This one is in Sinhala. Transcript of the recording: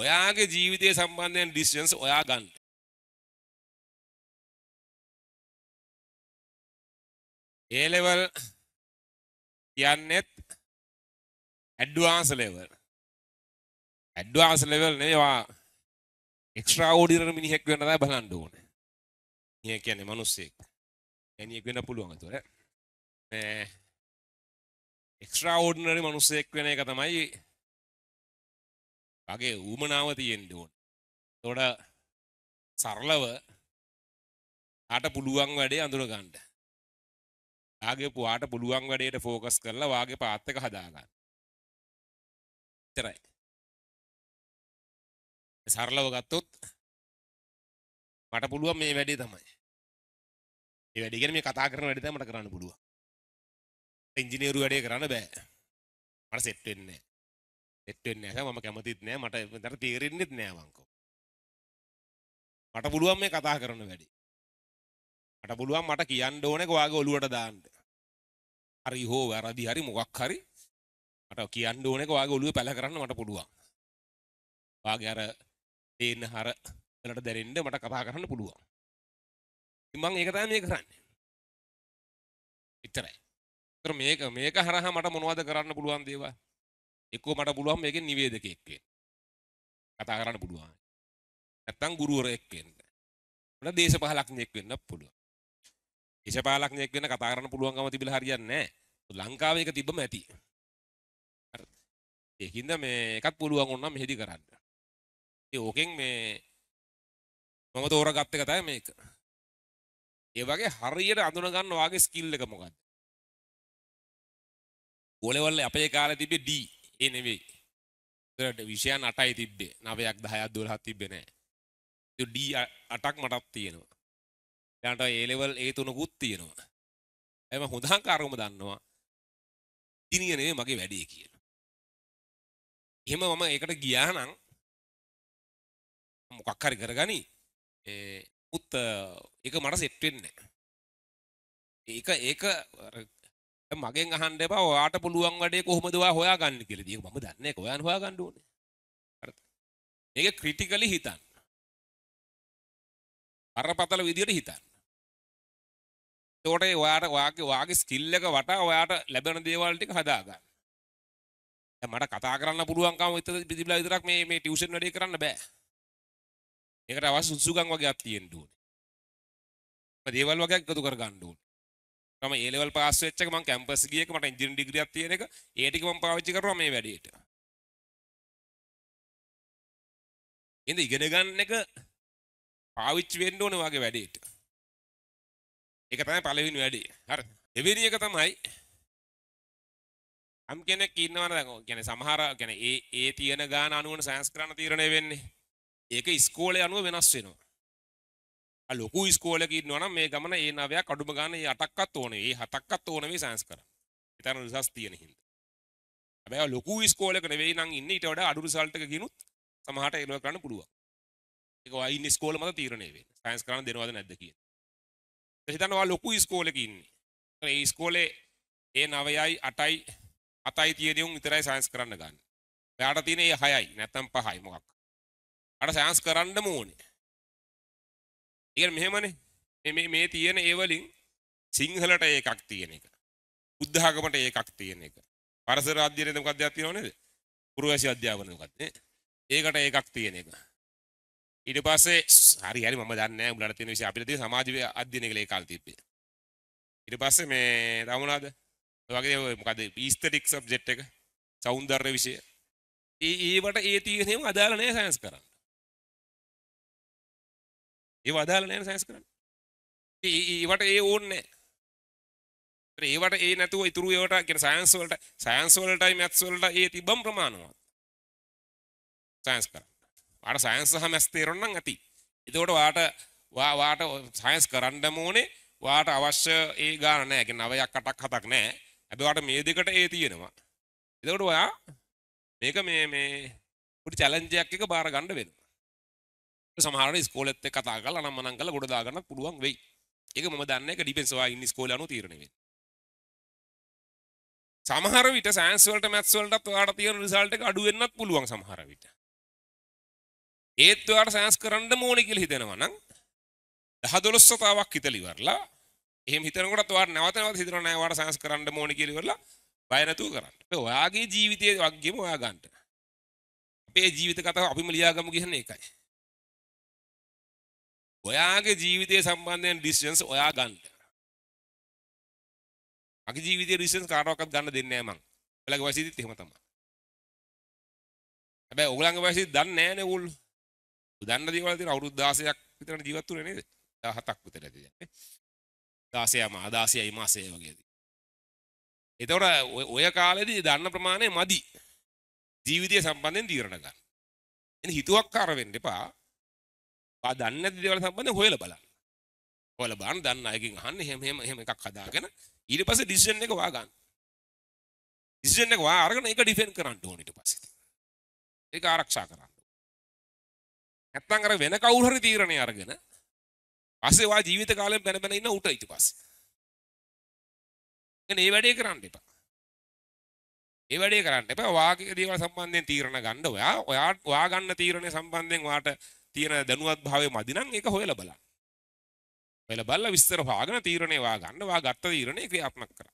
ඔයාගේ ජීවිතය සම්බන්ධයෙන් ඩිස්ටන්ස් ඔයා ගන්න. ඒ ලෙවල් කියන්නේත් ඇඩ්වාන්ස් ලෙවල්. ඇඩ්වාන්ස් ලෙවල් නෙවෙයි ඔයා එක්ස්ට්‍රා ඕඩිනරි මිනිහෙක් වෙන්න තමයි බලන්න ඕනේ. මිනිහ කියන්නේ මිනිස්සෙක්. මිනිහෙක් වෙන්න පුළුවන් ඒතොර. මේ එක්ස්ට්‍රා ඕඩිනරි මිනිස්සෙක් වෙන එක තමයි වගේ ඌමනාව තියෙන්න ඕන. එතකොට සරලව ආට පුළුවන් වැඩේ අඳුර ගන්න. ආගේ පුවාට පුළුවන් වැඩේට ફોකස් කරලා වාගේ පාත් එක හදා ගන්න. ඉතරයි. සරලව ගත්තොත් මට පුළුවන් මේ වැඩේ තමයි. මේ වැඩේ ගැන මේ කතා කරන වැඩේ තමයි මට කරන්න පුළුවන්. ඉංජිනේරු වැඩේ කරන්න බෑ. මට සෙට් වෙන්නේ නෑ. එට්වෙන්න එක මම කැමතිත් නෑ මට දර තේරෙන්න්නෙත් නෑවංකෝ මට පුළුවන් මේ කතා කරන වැඩි මට පුළුවන් මට කියන්න ඕනෙක වාගේ ඔලුවට දාන්න හරි හෝ වැරදි හරි මොකක් හරි මට කියන්න ඕනෙක වාගේ ඔලුව පැල කරන්න මට පුළුවන් වාගේ අර තේන්න හර වලට දැනෙන්න මට කතා කරන්න පුළුවන් මං ඒක තමයි මේ කරන්නේ එච්චරයි ඒතර මේක මේක හරහා මට මොනවද කරන්න පුළුවන් දේවල් එක්කෝ මට පුළුවන් මේකෙන් නිවේදකයෙක් වෙන්න. කතා කරන්න පුළුවන්. නැත්තම් ගුරුවරයෙක් වෙන්න. මට දේශපාලනඥයෙක් වෙන්න පුළුවන්. දේශපාලනඥයෙක් වෙන්න කතා කරන්න පුළුවන්කම තිබිලා හරියන්නේ නැහැ. ලංකාවේ එක තිබ්බම ඇති. හරිද? ඒකින්ද මේ එකක් පුළුවන් වුණා මෙහෙදි කරන්න. ඉතින් ඕකෙන් මේ මම තෝරගත්ත එක තමයි මේක. ඒ වගේ හරියට අඳුන ගන්න වාගේ ස්කිල් එක මොකද්ද? ගෝලෙවල අපේ කාලේ තිබ්බේ D ඒ නෙවෙයි. ඒකට විෂයන් 8යි තිබ්බේ. 9ක් 10ක් 12ක් තිබ්බේ නෑ. ඒ D 8ක් මටත් තියෙනවා. ඊළඟට A level A තුනකුත් තියෙනවා. ඒ මම හොඳම කාර්යම දන්නවා. ඉංජිනේර නෙවෙයි මගේ වැඩේ කියලා. එහෙම මම ඒකට ගියා නම් මොකක් හරි කරගනි. ඒ මුත් ඒක මට සෙට් වෙන්නේ නෑ. ඒක ඒක මගෙන් අහන්න එපා ඔයාට පුළුවන් වැඩේ කොහොමද ඔයා හොයාගන්නේ කියලා. ඒක මම දන්නේ නැහැ. ඔයාන හොයාගන්න ඕනේ. හරිද? මේක ක්‍රිටිකලි හිතන්න. අරපතල විදියට හිතන්න. එතකොට ඔයාට ඔයාගේ ඔයාගේ ස්කිල් එක වටා ඔයාට ලැබෙන දේවල් ටික හදාගන්න. දැන් මට කතා කරන්න පුළුවන්කම විතර පිළිබිලා විතරක් මේ මේ ටියුෂන් වැඩේ කරන්න බෑ. ඒකට අවශ්‍ය සුසුගම් වගේක් තියෙන්න ඕනේ. දේවල් වගේක් එකතු කරගන්න ඕනේ. මම ඒ ලෙවල් පාස් වෙච්ච එක මම කැම්පස් ගියේක මට ඉංජිනේරින් ඩිග්‍රියක් තියෙන එක ඒ ටික මම පාවිච්චි කරනවා මේ වැඩේට. ඉතින් ඉගෙන ගන්න එක පාවිච්චි වෙන්න ඕනේ වගේ වැඩේට. ඒක තමයි පළවෙනි වැඩේ. හරි. දෙවෙනි එක තමයි අම් කෙනෙක් ඉන්නවනේ දැන් කියන්නේ සමහර කියන්නේ ඒ ඒ තියෙන ගාන අනුවන සයන්ස් කරන්න තීරණය වෙන්නේ. ඒක ඉස්කෝලේ අනුව වෙනස් වෙනවා. ලොකු ස්කෝලක ඉන්නවනම් මේ ගමන ඒ නවයක් අඩුම ගන්න ඒ අටක්කත් ඕනේ ඒ හතක්කත් ඕන මේ සයන්ස් කරන්න. ඊතන රිසල්ට්ස් තියෙන හින්දා. හැබැයි ලොකු ස්කෝලක නෙවෙයි නම් ඉන්නේ ඊට වඩා අඩු රිසල්ට් එක ගිනුත් සමහරට එලව කරන්න පුළුවන්. ඒක ඔය ඉන්නේ ස්කෝල මත තීරණය වෙන්නේ. සයන්ස් කරන්න දෙනවද නැද්ද කියන. හිතන්න ඔයා ලොකු ස්කෝලක ඉන්නේ. ඒ ස්කෝලේ ඒ 9යි 8යි 7යි තියෙන උන් විතරයි සයන්ස් කරන්න ගන්න. එයාට තියෙන ඒ 6යි නැත්නම් 5යි මොකක්. අර සයන්ස් කරන්නම ඕනේ. ඉගෙන මෙහෙමනේ මේ මේ තියෙන ඒවලින් සිංහලට ඒකක් තියෙන එක. බුද්ධ ආගමට ඒකක් තියෙන එක. පරසර අධ්‍යයනයේ මොකක්ද තියෙනව නේද? පුරවැසි අධ්‍යාපනයේ මොකක්ද? ඒකට ඒකක් තියෙන එක. ඊට පස්සේ හරි හරි මම දන්නේ නැහැ උඹලට තියෙන විශේෂ අපිට තියෙන සමාජ අධ්‍යයනය කියලා ඒ කාලේ තිබ්බේ. ඊට පස්සේ මේ තව මොනවද? ඔය වගේ මොකද ඊස්තටික් සබ්ජෙක්ට් එක. సౌందර්ය විෂය. ඒ ඒවට ඒ තියෙනේම අදාළ නැහැ සයන්ස් කරන්න. ඒ අදාල නෑන සෑස් කරන්න ඒවට ඒ ඕන්නෑ ඒවට ඒ නැතුව ඉතුරු ඒවට කියෙන සයන්ස් වලට සයන්ස් වලටයි මැත්ස් වලට ඒ තිබම් ප්‍රමාණවත් සයන්ස් කර අර සයන්ස් සහ මැස් තේරෙන්නම් ඇති එතකොට වාට වා වාට සයන්ස් කරන්න ඕනේ වාට අවශ්‍ය ඒ ගාන නෑ කියන්නේ නවයක් අටක් හතක් නෑ හැබැයි වාට මේ දෙකට ඒ තියෙනවා එතකොට ඔයා මේක මේ මේ පොඩි චැලෙන්ජ් එකක් එක බාර ගන්න වෙනවා සමහර ස්කෝලෙත් එක්ක කතා කරලා නම් මනම් කරලා ගොඩ දාගන්න පුළුවන් වෙයි. ඒක මම දන්නේ ඒක ඩිපෙන්ඩ්ස් ඔයා ඉන්න ස්කෝලේ අනුව තීරණය වෙන්නේ. සමහර විට සයන්ස් වලට මැත්ස් වලටත් ඔයාට තියෙන රිසල්ට් එක අඩු වෙන්නත් පුළුවන් සමහර විට. ඒත් ඔයාට සයන්ස් කරන්න ඕනේ කියලා හිතෙනවා නම් 10 12 සතාවක් හිතලා ඉවරලා එහෙම හිතනකොට ඔයාට නැවත නැවත හිතනවා නෑ ඔයාට සයන්ස් කරන්න ඕනේ කියලා ඉවරලා බය නැතුව කරන්න. ඔයාගේ ජීවිතයේ වගේම ඔයා ගන්න. අපේ ජීවිත කතාව අපිම ලියාගමු කියන්නේ ඒකයි. ඔයාගේ ජීවිතය සම්බන්ධයෙන් ඩිසිෂන්ස් ඔයා ගන්න. මගේ ජීවිතේ ඩිසිෂන්ස් කාටවත් ගන්න දෙන්නේ නැහැ මං. ඔයාලගේ වයසෙදිත් එහෙම තමයි. හැබැයි ඔයගලගේ වයසෙදි දන්නේ නැහැ නේ ඕගොල්ලෝ. දන්න දේවල් තියෙන අවුරුදු 16ක් විතර ජීවත් වුණේ නේද? 17ක් විතර ඇති දැන්. 16 මා 16යි මාසේ වගේ. එතකොට ඔය කාලෙදී දන්න ප්‍රමාණය මදි. ජීවිතය සම්බන්ධයෙන් තීරණ ගන්න. එනි හිතුවක්කාර වෙන්න එපා. ඔයා දන්නේ නැති දේවල් සම්බන්ධයෙන් හොයලා බලන්න. හොයලා බලන්න දන්න අයගෙන් අහන්න එහෙම එහෙම එහෙම එකක් හදාගෙන ඊට පස්සේ ඩිසිෂන් එක ඔයා ගන්න. ඩිසිෂන් එක ඔයා අරගෙන ඒක ඩිෆෙන්ඩ් කරන්න ඕන ඊට පස්සේ. ඒක ආරක්ෂා කරන්න. නැත්තම් අර වෙන කවුරු හරි තීරණේ අරගෙන පස්සේ ඔයා ජීවිත කාලෙම බැන බැන ඉන්න උට ඊට පස්සේ. ඒ වැඩේ කරන්න එපා. ඒ වැඩේ කරන්න එපා. ඔයාගේ දේවල් සම්බන්ධයෙන් තීරණ ගන්න ඔයා ඔයා ඔයා ගන්න තීරණේ සම්බන්ධයෙන් ඔයාට තියෙන දැනුවත් භාවය මදි නම් ඒක හොයලා බලන්න. හොයලා බලලා විස්තර හොයාගෙන තීරණේ වා ගන්න වා ගත්ත තීරණේ ක්‍රියාත්මක කරා.